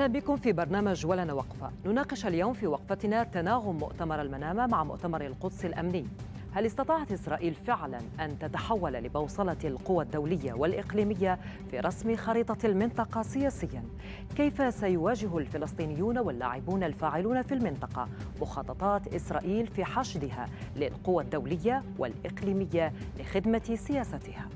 أهلا بكم في برنامج ولنا وقفة نناقش اليوم في وقفتنا تناغم مؤتمر المنامة مع مؤتمر القدس الأمني هل استطاعت إسرائيل فعلا أن تتحول لبوصلة القوى الدولية والإقليمية في رسم خريطة المنطقة سياسيا؟ كيف سيواجه الفلسطينيون واللاعبون الفاعلون في المنطقة مخططات إسرائيل في حشدها للقوى الدولية والإقليمية لخدمة سياستها؟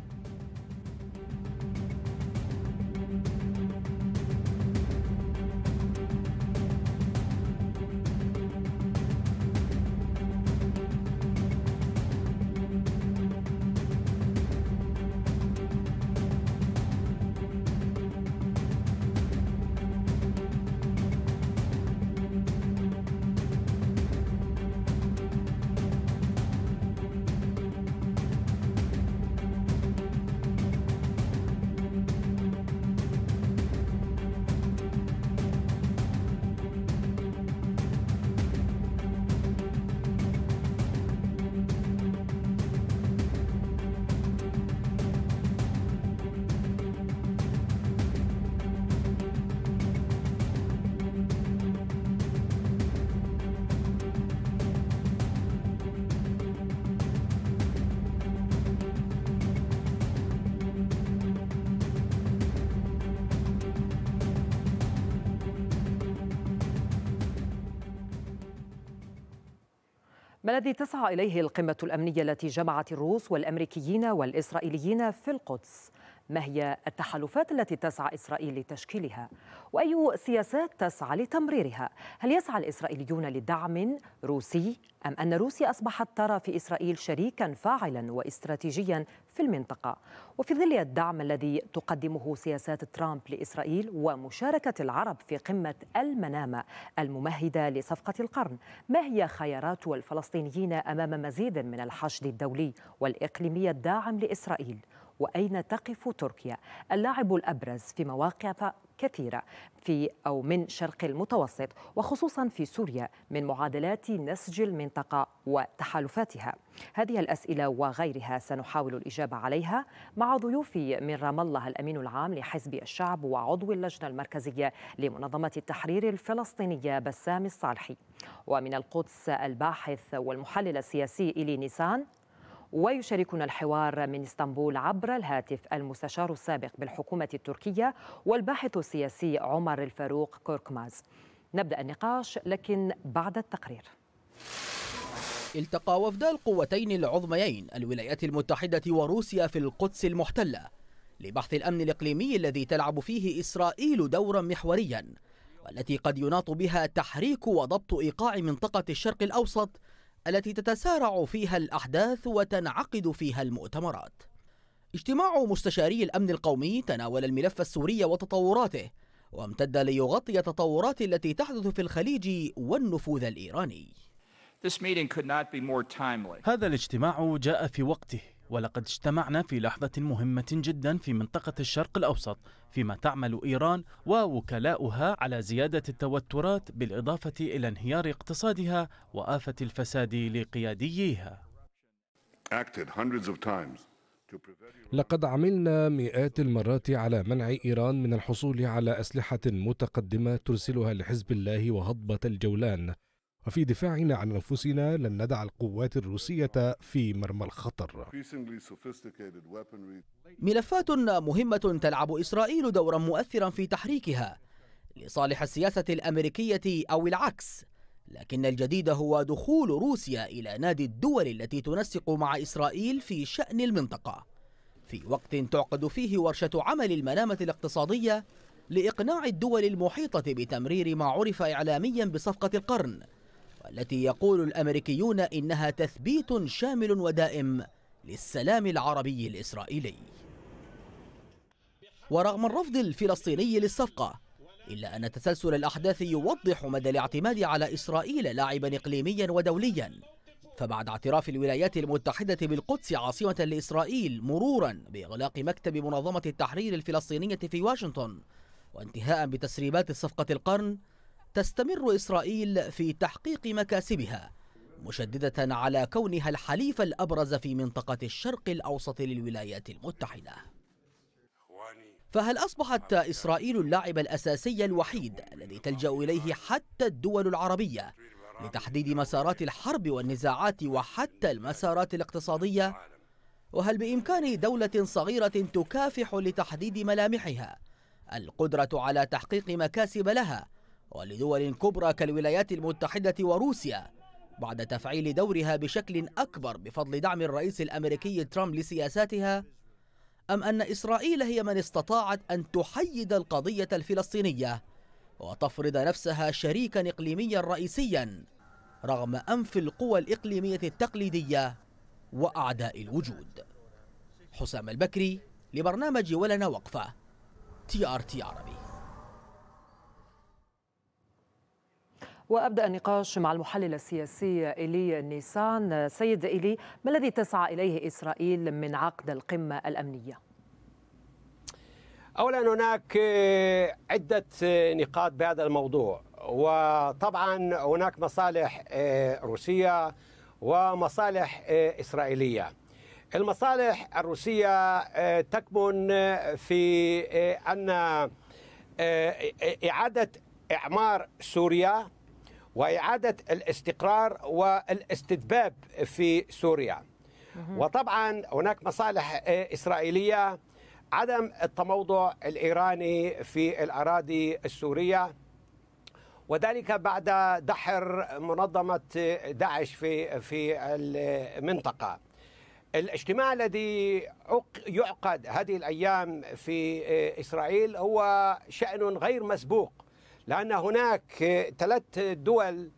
ما الذي تسعى إليه القمة الأمنية التي جمعت الروس والأمريكيين والإسرائيليين في القدس؟ ما هي التحالفات التي تسعى إسرائيل لتشكيلها وأي سياسات تسعى لتمريرها هل يسعى الإسرائيليون لدعم روسي أم أن روسيا أصبحت ترى في إسرائيل شريكا فاعلا واستراتيجيا في المنطقة وفي ظل الدعم الذي تقدمه سياسات ترامب لإسرائيل ومشاركة العرب في قمة المنامة الممهدة لصفقة القرن ما هي خيارات الفلسطينيين أمام مزيد من الحشد الدولي والإقليمي الداعم لإسرائيل وأين تقف تركيا اللاعب الأبرز في مواقع كثيرة في أو من شرق المتوسط وخصوصا في سوريا من معادلات نسج المنطقة وتحالفاتها هذه الأسئلة وغيرها سنحاول الإجابة عليها مع ضيوفي من رام الله الأمين العام لحزب الشعب وعضو اللجنة المركزية لمنظمة التحرير الفلسطينية بسام الصالحي ومن القدس الباحث والمحلل السياسي إلي نيسان ويشاركنا الحوار من اسطنبول عبر الهاتف المستشار السابق بالحكومة التركية والباحث السياسي عمر الفاروق كوركماز نبدأ النقاش لكن بعد التقرير التقى وفدا القوتين العظميين الولايات المتحدة وروسيا في القدس المحتلة لبحث الأمن الإقليمي الذي تلعب فيه إسرائيل دورا محوريا والتي قد يناط بها تحريك وضبط إيقاع منطقة الشرق الأوسط التي تتسارع فيها الأحداث وتنعقد فيها المؤتمرات اجتماع مستشاري الأمن القومي تناول الملف السوري وتطوراته وامتد ليغطي التطورات التي تحدث في الخليج والنفوذ الإيراني هذا الاجتماع جاء في وقته ولقد اجتمعنا في لحظة مهمة جدا في منطقة الشرق الأوسط فيما تعمل إيران ووكلاؤها على زيادة التوترات بالإضافة إلى انهيار اقتصادها وآفة الفساد لقياديها لقد عملنا مئات المرات على منع إيران من الحصول على أسلحة متقدمة ترسلها لحزب الله وهضبة الجولان وفي دفاعنا عن أنفسنا لن ندع القوات الروسية في مرمى الخطر ملفات مهمة تلعب إسرائيل دورا مؤثرا في تحريكها لصالح السياسة الأمريكية أو العكس لكن الجديد هو دخول روسيا إلى نادي الدول التي تنسق مع إسرائيل في شأن المنطقة في وقت تعقد فيه ورشة عمل المنامة الاقتصادية لإقناع الدول المحيطة بتمرير ما عرف إعلاميا بصفقة القرن والتي يقول الأمريكيون إنها تثبيت شامل ودائم للسلام العربي الإسرائيلي ورغم الرفض الفلسطيني للصفقة إلا أن تسلسل الأحداث يوضح مدى الاعتماد على إسرائيل لاعبا إقليميا ودوليا فبعد اعتراف الولايات المتحدة بالقدس عاصمة لإسرائيل مرورا بإغلاق مكتب منظمة التحرير الفلسطينية في واشنطن وانتهاء بتسريبات صفقة القرن تستمر إسرائيل في تحقيق مكاسبها مشددة على كونها الحليف الأبرز في منطقة الشرق الأوسط للولايات المتحدة فهل أصبحت إسرائيل اللاعب الأساسي الوحيد الذي تلجأ إليه حتى الدول العربية لتحديد مسارات الحرب والنزاعات وحتى المسارات الاقتصادية؟ وهل بإمكان دولة صغيرة تكافح لتحديد ملامحها القدرة على تحقيق مكاسب لها ولدول كبرى كالولايات المتحدة وروسيا بعد تفعيل دورها بشكل أكبر بفضل دعم الرئيس الأمريكي ترامب لسياساتها أم أن إسرائيل هي من استطاعت أن تحيد القضية الفلسطينية وتفرض نفسها شريكا إقليميا رئيسيا رغم أنف القوى الإقليمية التقليدية وأعداء الوجود حسام البكري لبرنامج ولنا وقفة تي آر تي عربي وأبدأ النقاش مع المحلل السياسي إيلي نيسان سيد إيلي ما الذي تسعى إليه إسرائيل من عقد القمة الأمنية؟ اولا هناك عده نقاط بهذا الموضوع وطبعا هناك مصالح روسيه ومصالح اسرائيليه المصالح الروسيه تكمن في ان اعاده اعمار سوريا وإعادة الاستقرار والاستتباب في سوريا وطبعا هناك مصالح إسرائيلية عدم التموضع الإيراني في الأراضي السورية وذلك بعد دحر منظمة داعش في في المنطقة الاجتماع الذي يعقد هذه الأيام في إسرائيل هو شأن غير مسبوق لأن هناك ثلاث دول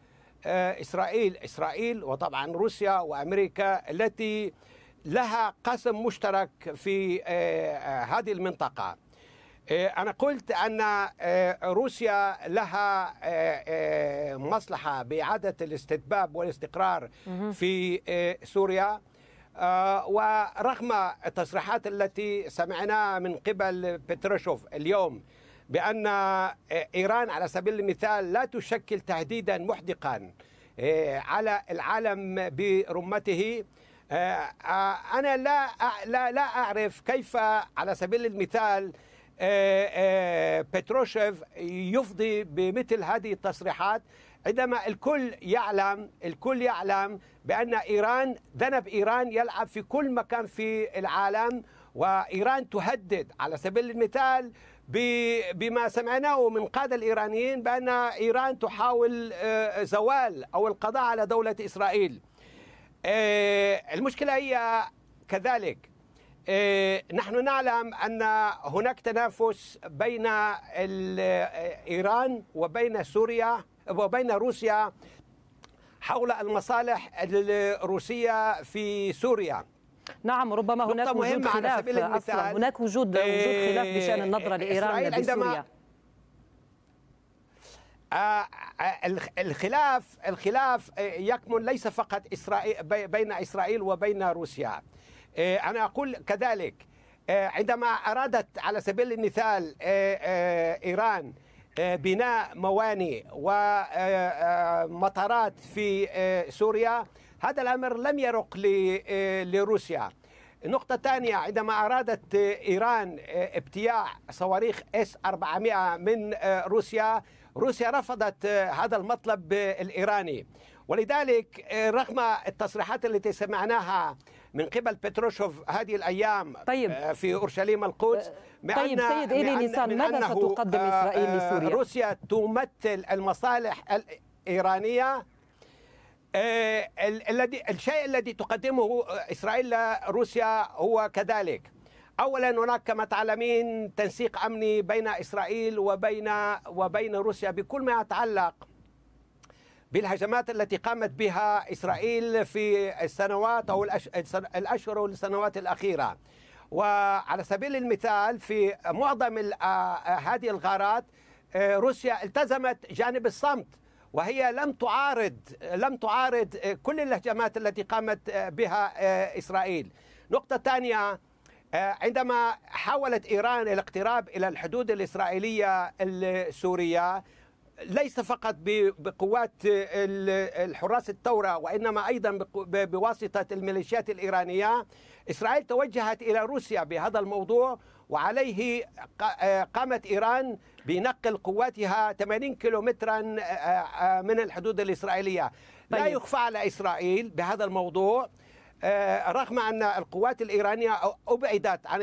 آه، إسرائيل إسرائيل وطبعا روسيا وأمريكا التي لها قسم مشترك في آه، آه، هذه المنطقة أنا قلت أن روسيا لها مصلحة بإعادة الاستتباب والاستقرار في سوريا ورغم التصريحات التي سمعناها من قبل بتروشوف اليوم بأن آه، إيران على سبيل المثال لا تشكل تهديدا محدقا آه، على العالم برمته آه، أنا لا لا لا أعرف كيف على سبيل المثال بتروشيف يفضي بمثل هذه التصريحات عندما الكل يعلم الكل يعلم بأن إيران ذنب إيران يلعب في كل مكان في العالم وإيران تهدد على سبيل المثال بما سمعناه من قادة الإيرانيين بأن إيران تحاول آه، زوال أو القضاء على دولة إسرائيل آه، المشكلة هي كذلك آه، نحن نعلم أن هناك تنافس بين إيران وبين سوريا وبين روسيا حول المصالح الروسية في سوريا نعم ربما هناك وجود خلاف على سبيل أصلا هناك وجود وجود إيه. خلاف بشأن النظرة إيه. لإيران عندما آه، آه، الخلاف الخلاف آه، يكمن ليس فقط إسرائيل بين إسرائيل وبين روسيا أنا أقول كذلك عندما أرادت على سبيل المثال إيران بناء موانئ ومطارات في سوريا هذا الأمر لم يرق آه، لروسيا نقطة ثانية عندما أرادت آه، إيران آه، ابتياع صواريخ اس 400 من روسيا روسيا رفضت هذا المطلب الإيراني ولذلك رغم التصريحات التي سمعناها من قبل بتروشوف هذه الايام طيب. في اورشليم القدس طيب سيد ايلي نيسان ماذا ستقدم اسرائيل لسوريا؟ روسيا تمثل المصالح الايرانيه آه، الذي الشيء الذي تقدمه اسرائيل لروسيا هو كذلك اولا هناك كما تعلمين تنسيق امني بين اسرائيل وبين وبين روسيا بكل ما يتعلق بالهجمات التي قامت بها اسرائيل في السنوات او الاشهر والسنوات الاخيره وعلى سبيل المثال في معظم آه، هذه الغارات آه، روسيا التزمت جانب الصمت وهي لم تعارض لم تعارض آه، كل الهجمات التي قامت آه، بها آه، اسرائيل. نقطه ثانيه عندما حاولت ايران الاقتراب الى الحدود الاسرائيليه السوريه ليس فقط بقوات الحراس الثوره وانما ايضا بواسطه الميليشيات الايرانيه اسرائيل توجهت الى روسيا بهذا الموضوع وعليه آه، قامت إيران بنقل قواتها 80 كيلومترا آه، آه، من الحدود الإسرائيلية لا طيب. يخفى على إسرائيل بهذا الموضوع رغم أن القوات الإيرانية أبعدت عن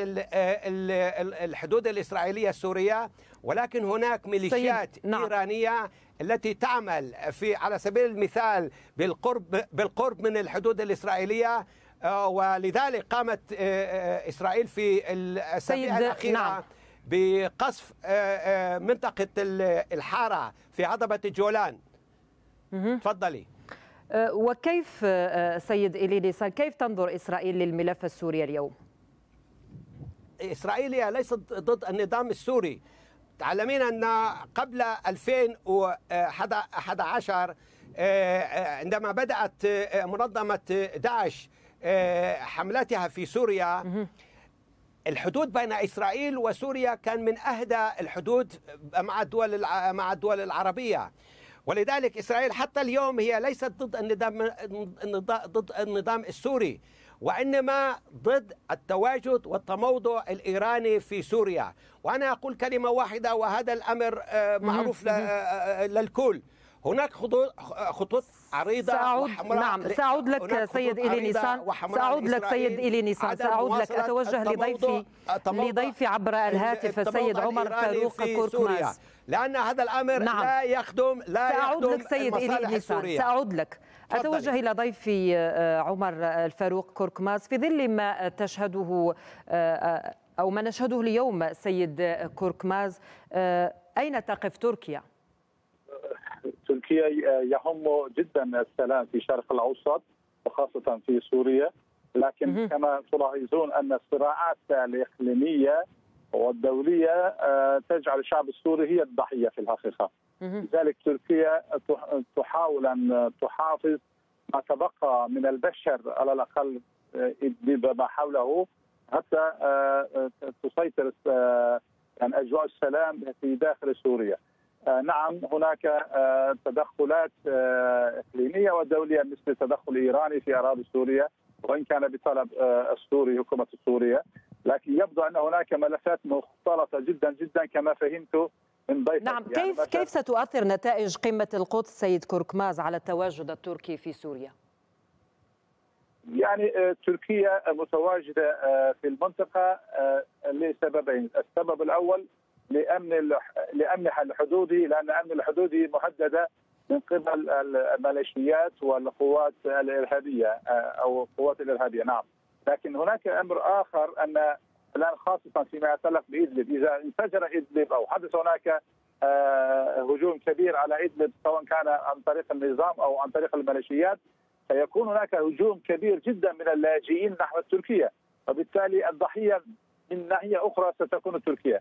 الحدود الإسرائيلية السورية ولكن هناك ميليشيات نعم. إيرانية التي تعمل في على سبيل المثال بالقرب بالقرب من الحدود الإسرائيلية ولذلك قامت آه، آه، إسرائيل في الأسابيع طيب، الأخيرة نعم. بقصف آه، منطقة الحارة في عضبه الجولان تفضلي وكيف سيد إليليسان كيف تنظر إسرائيل للملف السوري اليوم؟ إسرائيل ليست ضد النظام السوري تعلمين أن قبل 2011 عندما بدأت منظمة داعش آه، حملاتها في سوريا الحدود بين اسرائيل وسوريا كان من اهدى الحدود مع الدول مع الدول العربيه ولذلك اسرائيل حتى اليوم هي ليست ضد النظام ضد النظام السوري وانما ضد التواجد والتموضع الايراني في سوريا وانا اقول كلمه واحده وهذا الامر آه، معروف آه، للكل هناك خطوط عريضه سأعود نعم سأعود لك سيد إلي نيسان سأعود لك سيد إلي نيسان سأعود لك أتوجه لضيفي لضيفي عبر الهاتف السيد عمر فاروق كوركماس لأن هذا الأمر نعم. لا يخدم لا سأعود يخدم لك سيد إلي نيسان سأعود لك أتوجه إلى ضيفي آه، عمر الفاروق كوركماس في ظل ما تشهده آه، آه، أو ما نشهده اليوم سيد كوركماز أين تقف تركيا؟ تركيا آه، يهم جدا السلام في الشرق الاوسط وخاصه في سوريا لكن كما تلاحظون ان الصراعات الاقليميه والدوليه آه، تجعل الشعب السوري هي الضحيه في الحقيقه لذلك تركيا تحاول ان تحافظ ما تبقى من البشر على الاقل آه، بما حوله حتى تسيطر يعني اجواء السلام في داخل سوريا آه، نعم هناك آه، تدخلات آه، اقليميه ودوليه مثل تدخل ايراني في اراضي سوريا وان كان بطلب السوري حكومه سوريا لكن يبدو ان هناك ملفات مختلطه جدا جدا كما فهمت من ضيفك نعم يعني كيف كيف ستؤثر نتائج قمه القدس سيد كركماز على التواجد التركي في سوريا؟ يعني تركيا متواجده في المنطقه لسببين، السبب الاول لامن لامن الحدودي لان امن الحدودي محدده من قبل الميليشيات والقوات الارهابيه آه، او القوات الارهابيه نعم لكن هناك امر اخر ان الان خاصه فيما يتعلق بادلب اذا انفجر ادلب او حدث هناك آه، هجوم كبير على ادلب سواء كان عن طريق النظام او عن طريق الميليشيات سيكون هناك هجوم كبير جدا من اللاجئين نحو تركيا وبالتالي الضحيه من ناحيه اخرى ستكون تركيا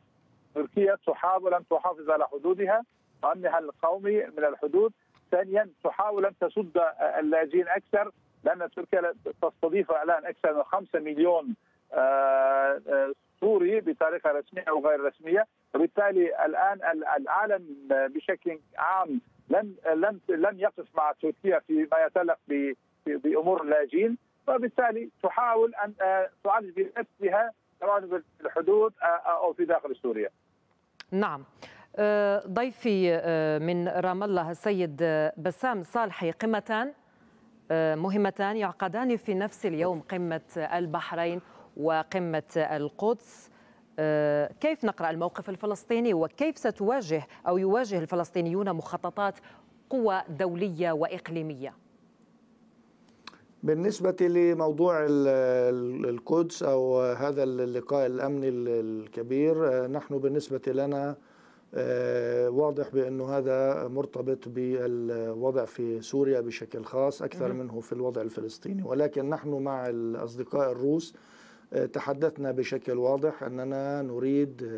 تركيا تحاول ان تحافظ على حدودها وامنها القومي من الحدود، ثانيا تحاول ان تسد اللاجئين اكثر لان تركيا تستضيف الان اكثر من 5 مليون آه، آه، سوري بطريقه رسميه او غير رسميه، وبالتالي الان العالم بشكل عام لن لن لن يقف مع تركيا فيما يتعلق بامور اللاجئين، وبالتالي تحاول ان آه، تعالج بنفسها سواء في الحدود او في داخل سوريا. نعم أه، ضيفي أه، من رام الله السيد أه، بسام صالحي قمتان مهمتان يعقدان في نفس اليوم قمة البحرين وقمة القدس كيف نقرأ الموقف الفلسطيني وكيف ستواجه أو يواجه الفلسطينيون مخططات قوى دولية وإقليمية؟ بالنسبة لموضوع القدس أو هذا اللقاء الأمني الكبير آه، نحن بالنسبة لنا آه، واضح بأنه هذا مرتبط بالوضع في سوريا بشكل خاص أكثر منه في الوضع الفلسطيني ولكن نحن مع الأصدقاء الروس آه، تحدثنا بشكل واضح أننا نريد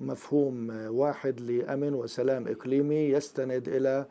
مفهوم واحد لأمن وسلام إقليمي يستند إلى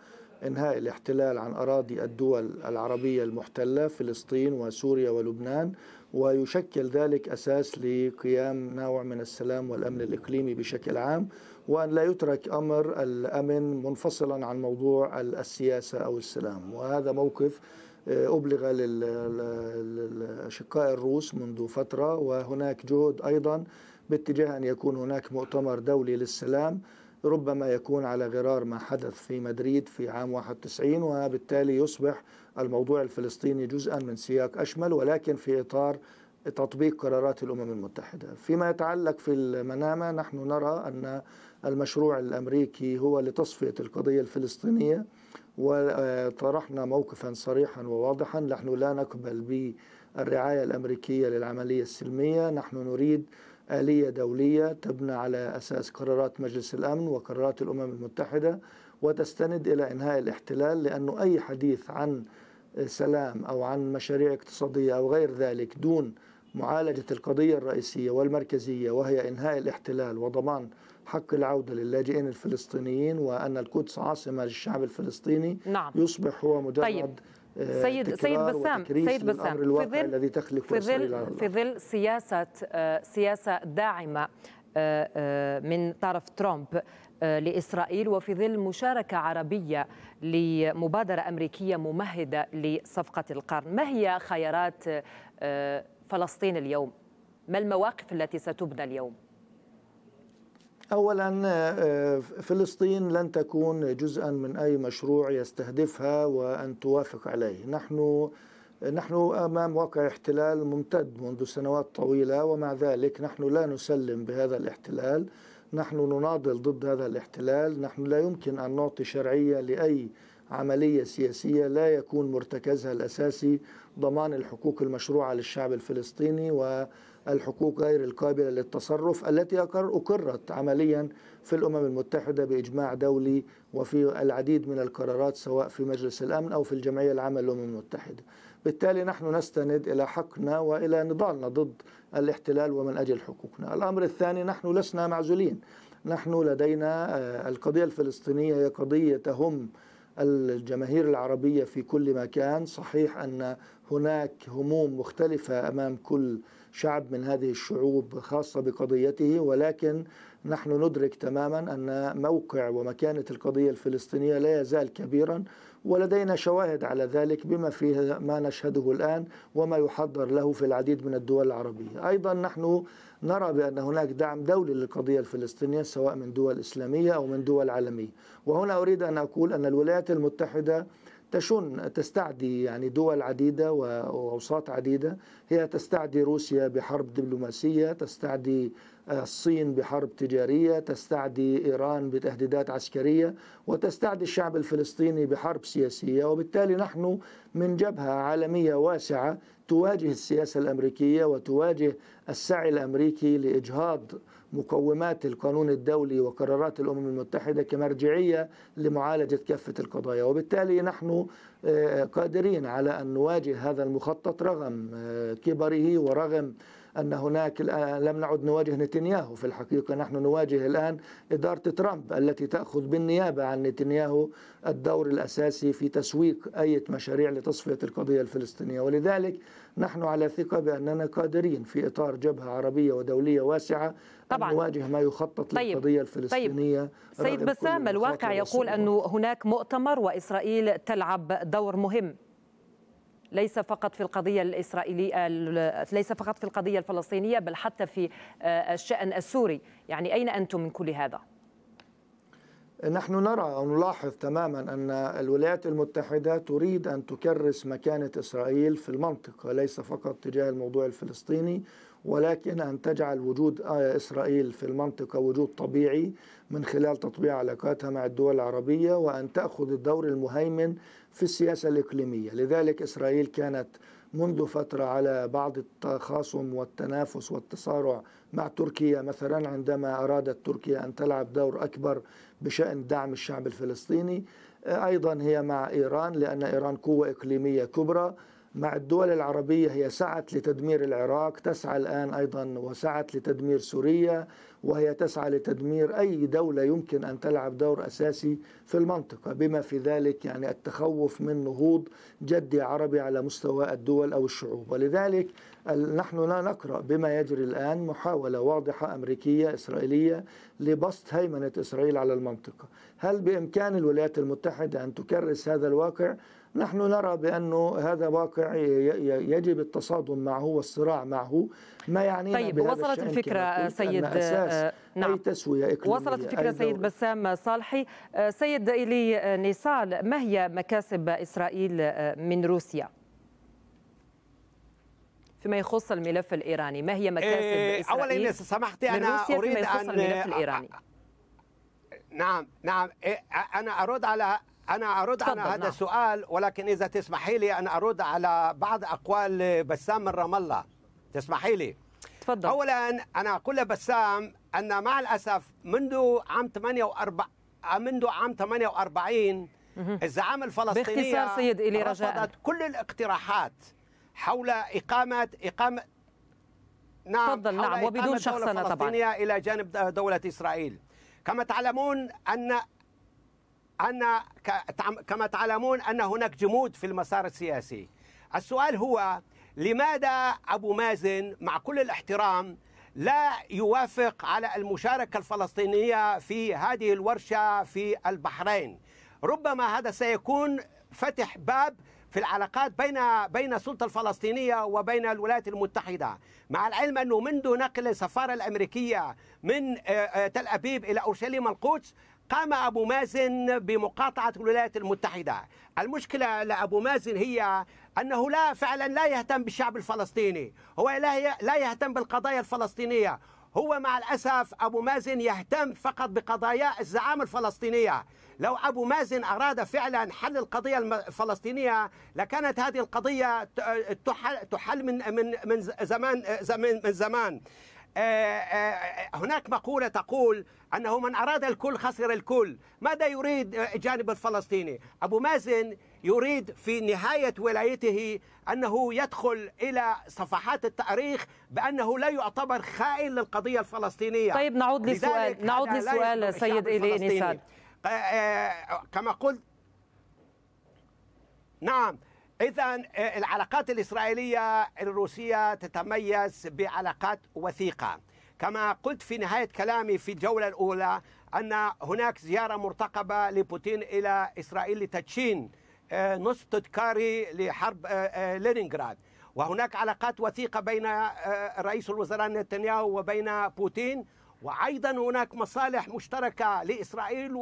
انهاء الاحتلال عن اراضي الدول العربيه المحتله فلسطين وسوريا ولبنان ويشكل ذلك اساس لقيام نوع من السلام والامن الاقليمي بشكل عام وان لا يترك امر الامن منفصلا عن موضوع السياسه او السلام وهذا موقف آه، أبلغ للأشقاء الروس منذ فترة وهناك جهد أيضا باتجاه أن يكون هناك مؤتمر دولي للسلام ربما يكون على غرار ما حدث في مدريد في عام 91 وبالتالي يصبح الموضوع الفلسطيني جزءا من سياق أشمل ولكن في إطار تطبيق قرارات الأمم المتحدة فيما يتعلق في المنامة نحن نرى أن المشروع الأمريكي هو لتصفية القضية الفلسطينية وطرحنا موقفا صريحا وواضحا نحن لا نقبل بالرعاية الأمريكية للعملية السلمية نحن نريد آلية دولية تبنى على أساس قرارات مجلس الأمن وقرارات الأمم المتحدة وتستند إلى إنهاء الاحتلال لأنه أي حديث عن سلام أو عن مشاريع اقتصادية أو غير ذلك دون معالجة القضية الرئيسية والمركزية وهي إنهاء الاحتلال وضمان حق العودة للاجئين الفلسطينيين وأن القدس عاصمة للشعب الفلسطيني نعم. يصبح هو مجرد طيب. سيد سيد بسام سيد بسام في ظل الذي تخلق في ظل في ظل سياسه آه، سياسه داعمه آه، آه، من طرف ترامب لإسرائيل وفي ظل مشاركة عربية لمبادرة أمريكية ممهدة لصفقة القرن ما هي خيارات فلسطين اليوم؟ ما المواقف التي ستبنى اليوم؟ اولا آه، آه، فلسطين لن تكون جزءا من اي مشروع يستهدفها وان توافق عليه نحن نحن امام واقع احتلال ممتد منذ سنوات طويله ومع ذلك نحن لا نسلم بهذا الاحتلال نحن نناضل ضد هذا الاحتلال نحن لا يمكن ان نعطي شرعيه لاي عمليه سياسيه لا يكون مرتكزها الاساسي ضمان الحقوق المشروعه للشعب الفلسطيني و الحقوق غير القابلة للتصرف التي أقرت عمليا في الأمم المتحدة بإجماع دولي وفي العديد من القرارات سواء في مجلس الأمن أو في الجمعية العامة للأمم المتحدة بالتالي نحن نستند إلى حقنا وإلى نضالنا ضد الاحتلال ومن أجل حقوقنا الأمر الثاني نحن لسنا معزولين نحن لدينا آه، القضية الفلسطينية هي قضية تهم الجماهير العربية في كل مكان صحيح أن هناك هموم مختلفة أمام كل شعب من هذه الشعوب خاصة بقضيته ولكن نحن ندرك تماما أن موقع ومكانة القضية الفلسطينية لا يزال كبيرا ولدينا شواهد على ذلك بما فيه ما نشهده الآن وما يحضر له في العديد من الدول العربية أيضا نحن نرى بأن هناك دعم دولي للقضية الفلسطينية سواء من دول إسلامية أو من دول عالمية وهنا أريد أن أقول أن الولايات المتحدة تشن تستعدي يعني دول عديدة وأوساط عديدة هي تستعدي روسيا بحرب دبلوماسية تستعدي الصين بحرب تجارية تستعدي إيران بتهديدات عسكرية وتستعدي الشعب الفلسطيني بحرب سياسية وبالتالي نحن من جبهة عالمية واسعة تواجه السياسة الأمريكية وتواجه السعي الأمريكي لإجهاض مقومات القانون الدولي وقرارات الأمم المتحدة كمرجعية لمعالجة كافة القضايا وبالتالي نحن آه، قادرين على أن نواجه هذا المخطط رغم آه، كبره ورغم أن هناك الآن لم نعد نواجه نتنياهو في الحقيقة نحن نواجه الآن إدارة ترامب التي تأخذ بالنيابة عن نتنياهو الدور الأساسي في تسويق أي مشاريع لتصفية القضية الفلسطينية ولذلك نحن على ثقة بأننا قادرين في إطار جبهة عربية ودولية واسعة طبعا أن نواجه ما يخطط طيب. للقضية الفلسطينية طيب. سيد بسام الواقع يقول أن هناك مؤتمر وإسرائيل تلعب دور مهم ليس فقط في القضية الإسرائيلية ليس فقط في القضية الفلسطينية بل حتى في آه، الشأن السوري يعني أين أنتم من كل هذا؟ نحن نرى أو نلاحظ تماما أن الولايات المتحدة تريد أن تكرس مكانة إسرائيل في المنطقة ليس فقط تجاه الموضوع الفلسطيني ولكن أن تجعل وجود آه، إسرائيل في المنطقة وجود طبيعي من خلال تطبيع علاقاتها مع الدول العربية وأن تأخذ الدور المهيمن في السياسة الإقليمية لذلك إسرائيل كانت منذ فترة على بعض التخاصم والتنافس والتصارع مع تركيا مثلا عندما أرادت تركيا أن تلعب دور أكبر بشأن دعم الشعب الفلسطيني أيضا هي مع إيران لأن إيران قوة إقليمية كبرى مع الدول العربية هي سعت لتدمير العراق تسعى الآن أيضا وسعت لتدمير سوريا وهي تسعى لتدمير أي دولة يمكن أن تلعب دور أساسي في المنطقة بما في ذلك يعني التخوف من نهوض جدي عربي على مستوى الدول أو الشعوب ولذلك نحن لا نقرأ بما يجري الآن محاولة واضحة أمريكية إسرائيلية لبسط هيمنة إسرائيل على المنطقة هل بإمكان الولايات المتحدة أن تكرس هذا الواقع؟ نحن نرى بأنه هذا واقع يجب التصادم معه والصراع معه ما يعني طيب وصلت الفكرة سيد آه، نعم أي تسوية إقليمية وصلت الفكرة سيد بسام صالحي آه، سيد إلي نصال ما هي مكاسب إسرائيل آه، من روسيا؟ فيما يخص الملف الايراني ما هي مكاسب إيه اسرائيل اولا اذا سمحتي انا اريد ان الملف الايراني نعم نعم إيه، انا ارد على أنا أرد على هذا نعم. السؤال ولكن إذا تسمحي لي أن أرد على بعض أقوال بسام من رام الله تسمحي لي تفضل أولا أنا أقول لبسام أن مع الأسف منذ عام 48 منذ عام 48 الزعامة الفلسطينية باختصار سيد إلي رجاء رفضت كل الاقتراحات حول إقامة إقامة نعم تفضل نعم وبدون شخصنة طبعا إلى جانب دولة إسرائيل كما تعلمون أن أن كما تعلمون أن هناك جمود في المسار السياسي السؤال هو لماذا أبو مازن مع كل الاحترام لا يوافق على المشاركة الفلسطينية في هذه الورشة في البحرين ربما هذا سيكون فتح باب في العلاقات بين بين السلطه الفلسطينيه وبين الولايات المتحده، مع العلم انه منذ نقل السفاره الامريكيه من آه، آه، تل ابيب الى اورشليم القدس قام أبو مازن بمقاطعة الولايات المتحدة المشكلة لأبو مازن هي أنه لا فعلا لا يهتم بالشعب الفلسطيني هو لا يهتم بالقضايا الفلسطينية هو مع الأسف أبو مازن يهتم فقط بقضايا الزعامة الفلسطينية لو أبو مازن أراد فعلا حل القضية الفلسطينية لكانت هذه القضية تحل من من من زمان من زمان آه، آه، هناك مقولة تقول أنه من أراد الكل خسر الكل ماذا يريد الجانب الفلسطيني أبو مازن يريد في نهاية ولايته أنه يدخل إلى صفحات التاريخ بأنه لا يعتبر خائن للقضية الفلسطينية طيب نعود لسؤال نعود لسؤال سيد إلي نساد آه، كما قلت نعم إذا آه، العلاقات الإسرائيلية الروسية تتميز بعلاقات وثيقة كما قلت في نهاية كلامي في الجولة الأولى أن هناك زيارة مرتقبة لبوتين إلى إسرائيل لتدشين آه، نصف تذكاري لحرب آه، لينينغراد وهناك علاقات وثيقة بين رئيس الوزراء نتنياهو وبين بوتين وأيضا هناك مصالح مشتركة لإسرائيل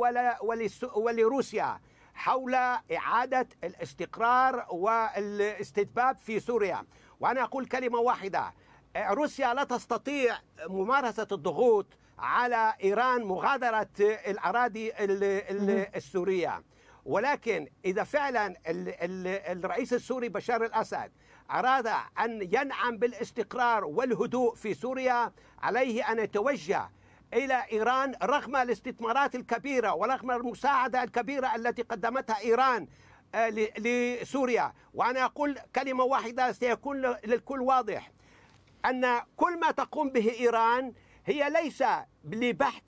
ولروسيا حول إعادة الاستقرار والاستتباب في سوريا وأنا أقول كلمة واحدة روسيا لا تستطيع ممارسة الضغوط على إيران مغادرة الأراضي السورية ولكن إذا فعلا الرئيس السوري بشار الأسد أراد أن ينعم بالاستقرار والهدوء في سوريا عليه أن يتوجه إلى إيران رغم الاستثمارات الكبيرة ورغم المساعدة الكبيرة التي قدمتها إيران آه، لسوريا وأنا أقول كلمة واحدة سيكون للكل واضح أن كل ما تقوم به إيران هي ليس لبحث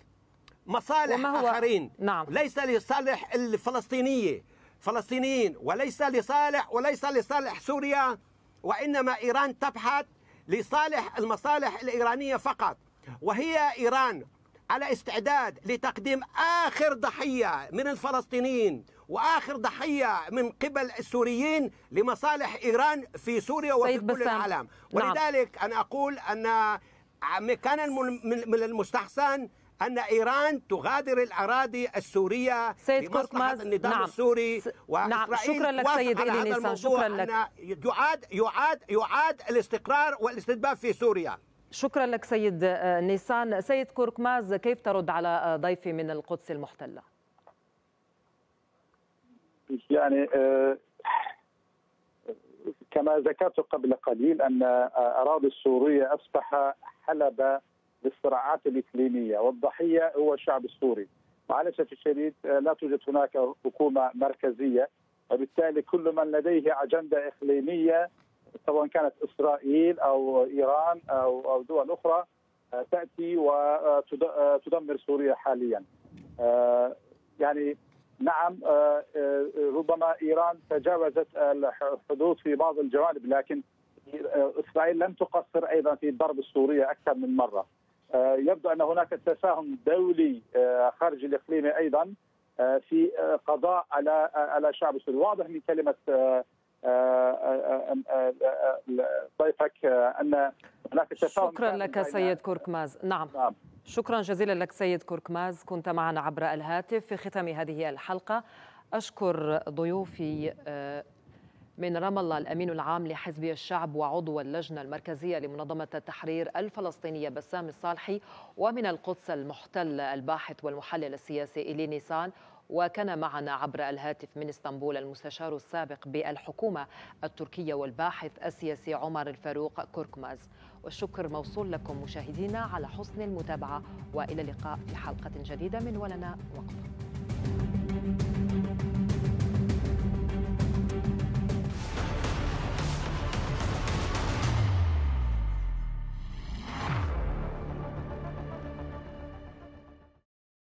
مصالح وما هو آخرين نعم. ليس لصالح الفلسطينية فلسطينيين وليس لصالح وليس لصالح سوريا وإنما إيران تبحث لصالح المصالح الإيرانية فقط وهي إيران على استعداد لتقديم آخر ضحية من الفلسطينيين وآخر ضحية من قبل السوريين لمصالح إيران في سوريا وفي كل العالم نعم. ولذلك نعم. أنا أقول أن كان من المستحسن أن إيران تغادر الأراضي السورية سيد لمصلحة النظام نعم. السوري نعم. وإسرائيل نعم. شكرا لك سيد على هذا الموضوع شكرا لك. أن يعاد, يعاد, يعاد الاستقرار والاستتباب في سوريا شكرا لك سيد آه، نيسان سيد كوركماز كيف ترد على آه، ضيفي من القدس المحتلة يعني آه، كما ذكرت قبل قليل أن أراضي السورية أصبح حلبة للصراعات الإقليمية والضحية هو الشعب السوري مع الأسف الشديد لا توجد هناك حكومة مركزية وبالتالي كل من لديه أجندة إقليمية سواء كانت اسرائيل او ايران او او دول اخرى آه، تاتي وتدمر آه، سوريا حاليا. آه، يعني نعم ربما ايران تجاوزت الحدود في بعض الجوانب لكن اسرائيل لم تقصر ايضا في ضرب سوريا اكثر من مره. يبدو ان هناك تساهم دولي خارج الاقليم ايضا في قضاء على على شعب سوريا، واضح من كلمه ضيفك ان هناك تفاهم شكرا لك سيد كوركماز نعم, نعم. شكرا جزيلا لك سيد كوركماز كنت معنا عبر الهاتف في ختام هذه الحلقه اشكر ضيوفي آه، من رام الله الامين العام لحزب الشعب وعضو اللجنه المركزيه لمنظمه التحرير الفلسطينيه بسام الصالحي ومن القدس المحتله الباحث والمحلل السياسي الي نيسان وكان معنا عبر الهاتف من اسطنبول المستشار السابق بالحكومة التركية والباحث السياسي عمر الفاروق كركماز والشكر موصول لكم مشاهدينا على حسن المتابعة وإلى اللقاء في حلقة جديدة من ولنا وقفة